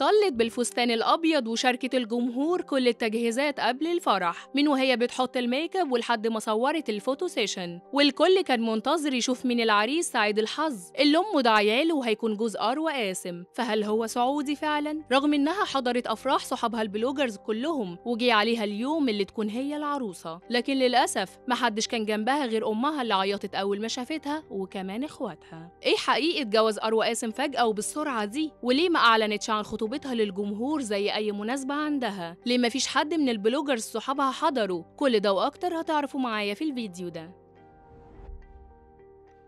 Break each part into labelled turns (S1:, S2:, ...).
S1: طلت بالفستان الأبيض وشاركت الجمهور كل التجهيزات قبل الفرح من وهي بتحط الميك اب ولحد ما صورت الفوتو سيشن والكل كان منتظر يشوف من العريس سعيد الحظ اللي أمه دعياله وهيكون جوز أروى قاسم فهل هو سعودي فعلا؟ رغم إنها حضرت أفراح صحابها البلوجرز كلهم وجي عليها اليوم اللي تكون هي العروسة لكن للأسف محدش كان جنبها غير أمها اللي عيطت أول ما شافتها وكمان إخواتها إيه حقيقة جواز أروى قاسم فجأة وبالسرعة دي وليه ما أعلنتش عن خطوبة خطوبتها للجمهور زي أي مناسبة عندها ليه مفيش حد من البلوجرز صحابها حضروا كل ده وأكتر هتعرفوا معايا في الفيديو ده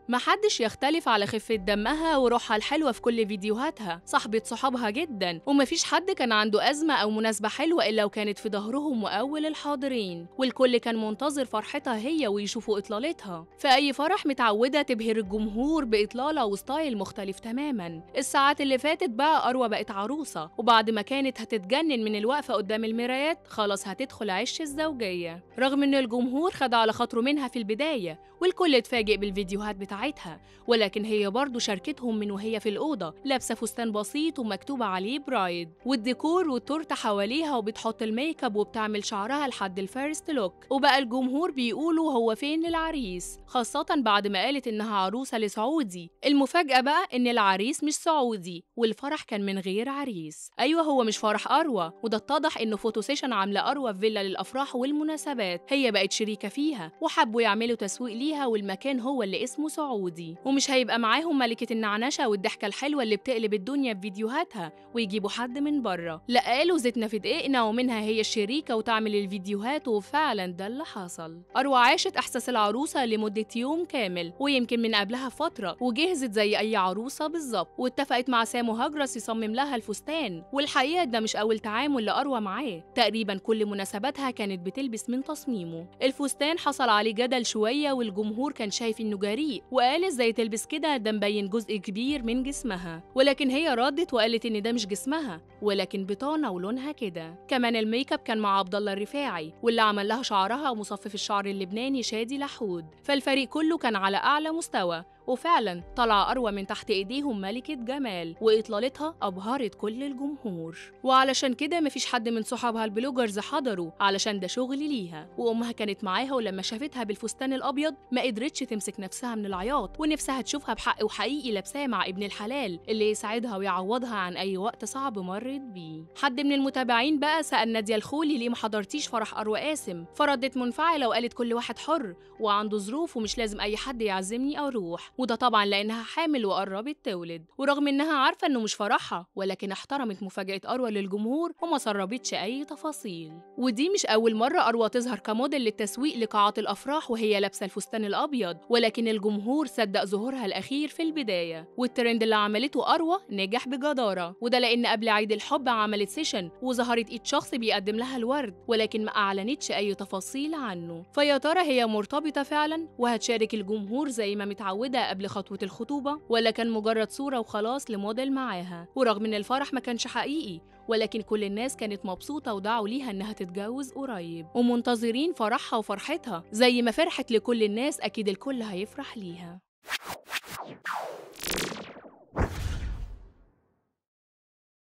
S1: محدش يختلف على خفة دمها وروحها الحلوة في كل فيديوهاتها صاحبة صحابها جدا ومفيش حد كان عنده أزمة أو مناسبة حلوة إلا وكانت في ظهرهم وأول الحاضرين والكل كان منتظر فرحتها هي ويشوفوا إطلالتها في أي فرح متعودة تبهر الجمهور بإطلالة وستايل مختلف تماما الساعات اللي فاتت بقى أروى بقت عروسة وبعد ما كانت هتتجنن من الوقفة قدام المرايات خلاص هتدخل عش الزوجية رغم إن الجمهور خد على خاطره منها في البداية والكل اتفاجئ بالفيديوهات بتاعتها بتاعتها ولكن هي برضه شاركتهم من وهي في الأوضة لابسة فستان بسيط ومكتوب عليه برايد والديكور والتورتة حواليها وبتحط الميك اب وبتعمل شعرها لحد الفيرست لوك وبقى الجمهور بيقولوا هو فين العريس خاصة بعد ما قالت إنها عروسة لسعودي المفاجأة بقى إن العريس مش سعودي والفرح كان من غير عريس أيوة هو مش فرح أروى وده اتضح إنه فوتو سيشن عاملة أروى في فيلا للأفراح والمناسبات هي بقت شريكة فيها وحبوا يعملوا تسويق ليها والمكان هو اللي اسمه سعودي سعودي ومش هيبقى معاهم ملكة النعنشة والضحكة الحلوة اللي بتقلب الدنيا بفيديوهاتها ويجيبوا حد من بره لا قالوا زيتنا في دقيقنا ومنها هي الشريكة وتعمل الفيديوهات وفعلا ده اللي حصل أروى عاشت إحساس العروسة لمدة يوم كامل ويمكن من قبلها فترة وجهزت زي أي عروسة بالظبط واتفقت مع سامو هجرس يصمم لها الفستان والحقيقة ده مش أول تعامل لأروى معاه تقريبا كل مناسباتها كانت بتلبس من تصميمه الفستان حصل عليه جدل شوية والجمهور كان شايف إنه جريء وقال ازاي تلبس كده ده مبين جزء كبير من جسمها ولكن هي ردت وقالت ان ده مش جسمها ولكن بطانه ولونها كده كمان الميك اب كان مع عبد الله الرفاعي واللي عمل لها شعرها مصفف الشعر اللبناني شادي لحود فالفريق كله كان على اعلى مستوى وفعلا طلع أروى من تحت إيديهم ملكة جمال وإطلالتها أبهرت كل الجمهور وعلشان كده مفيش حد من صحابها البلوجرز حضروا علشان ده شغل ليها وأمها كانت معاها ولما شافتها بالفستان الأبيض ما قدرتش تمسك نفسها من العياط ونفسها تشوفها بحق وحقيقي لابساه مع ابن الحلال اللي يساعدها ويعوضها عن أي وقت صعب مرت بيه حد من المتابعين بقى سأل نادية الخولي ليه ما حضرتيش فرح أروى قاسم فردت منفعلة وقالت كل واحد حر وعنده ظروف ومش لازم أي حد يعزمني أروح وده طبعا لأنها حامل وقربت تولد ورغم إنها عارفة إنه مش فرحها ولكن احترمت مفاجأة أروى للجمهور وما سربتش أي تفاصيل ودي مش أول مرة أروى تظهر كموديل للتسويق لقاعات الأفراح وهي لابسة الفستان الأبيض ولكن الجمهور صدق ظهورها الأخير في البداية والترند اللي عملته أروى نجح بجدارة وده لأن قبل عيد الحب عملت سيشن وظهرت إيد شخص بيقدم لها الورد ولكن ما أعلنتش أي تفاصيل عنه فيا ترى هي مرتبطة فعلا وهتشارك الجمهور زي ما متعودة قبل خطوة الخطوبة ولا كان مجرد صورة وخلاص لموديل معاها ورغم إن الفرح ما كانش حقيقي ولكن كل الناس كانت مبسوطة ودعوا ليها إنها تتجوز قريب ومنتظرين فرحها وفرحتها زي ما فرحت لكل الناس أكيد الكل هيفرح ليها